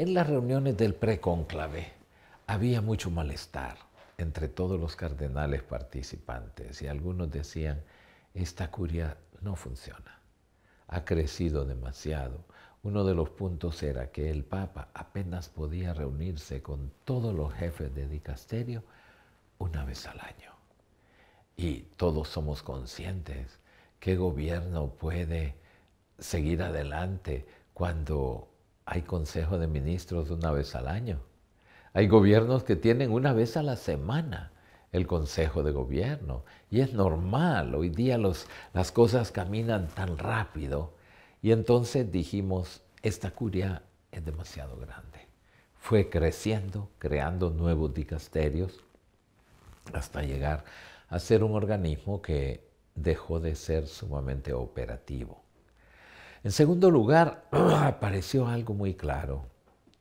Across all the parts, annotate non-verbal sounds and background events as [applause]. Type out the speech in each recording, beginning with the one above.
En las reuniones del precónclave había mucho malestar entre todos los cardenales participantes y algunos decían, esta curia no funciona, ha crecido demasiado. Uno de los puntos era que el Papa apenas podía reunirse con todos los jefes de dicasterio una vez al año. Y todos somos conscientes qué gobierno puede seguir adelante cuando hay consejo de ministros una vez al año. Hay gobiernos que tienen una vez a la semana el consejo de gobierno. Y es normal, hoy día las cosas caminan tan rápido. Y entonces dijimos, esta curia es demasiado grande. Fue creciendo, creando nuevos dicasterios, hasta llegar a ser un organismo que dejó de ser sumamente operativo. En segundo lugar, [clears throat] apareció algo muy claro.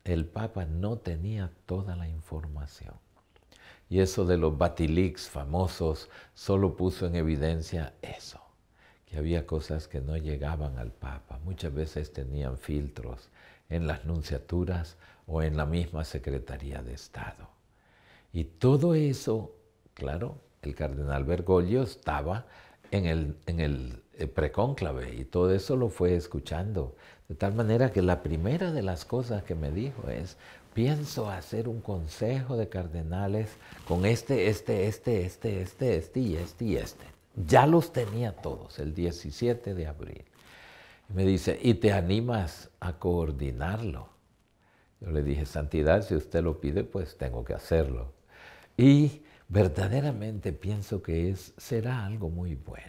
El Papa no tenía toda la información. Y eso de los batilics famosos solo puso en evidencia eso, que había cosas que no llegaban al Papa. Muchas veces tenían filtros en las nunciaturas o en la misma Secretaría de Estado. Y todo eso, claro, el cardenal Bergoglio estaba en el, en el eh, precónclave y todo eso lo fue escuchando. De tal manera que la primera de las cosas que me dijo es, pienso hacer un consejo de cardenales con este, este, este, este, este, este y este y este. Ya los tenía todos el 17 de abril. me dice, ¿y te animas a coordinarlo? Yo le dije, Santidad, si usted lo pide, pues tengo que hacerlo. Y verdaderamente pienso que es, será algo muy bueno.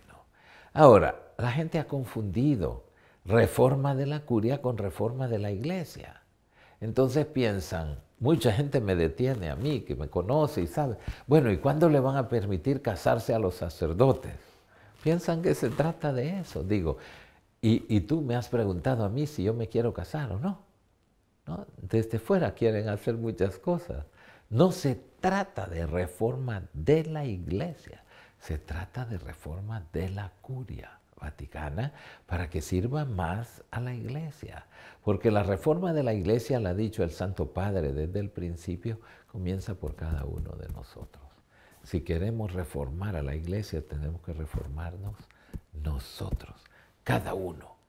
Ahora, la gente ha confundido reforma de la curia con reforma de la iglesia. Entonces piensan, mucha gente me detiene a mí, que me conoce y sabe, bueno, ¿y cuándo le van a permitir casarse a los sacerdotes? Piensan que se trata de eso, digo. Y, tú me has preguntado a mí si yo me quiero casar o ¿No? Desde fuera quieren hacer muchas cosas. No se trata de reforma de la iglesia, se trata de reforma de la curia vaticana para que sirva más a la iglesia. Porque la reforma de la iglesia, la ha dicho el Santo Padre desde el principio, comienza por cada uno de nosotros. Si queremos reformar a la iglesia, tenemos que reformarnos nosotros, cada uno.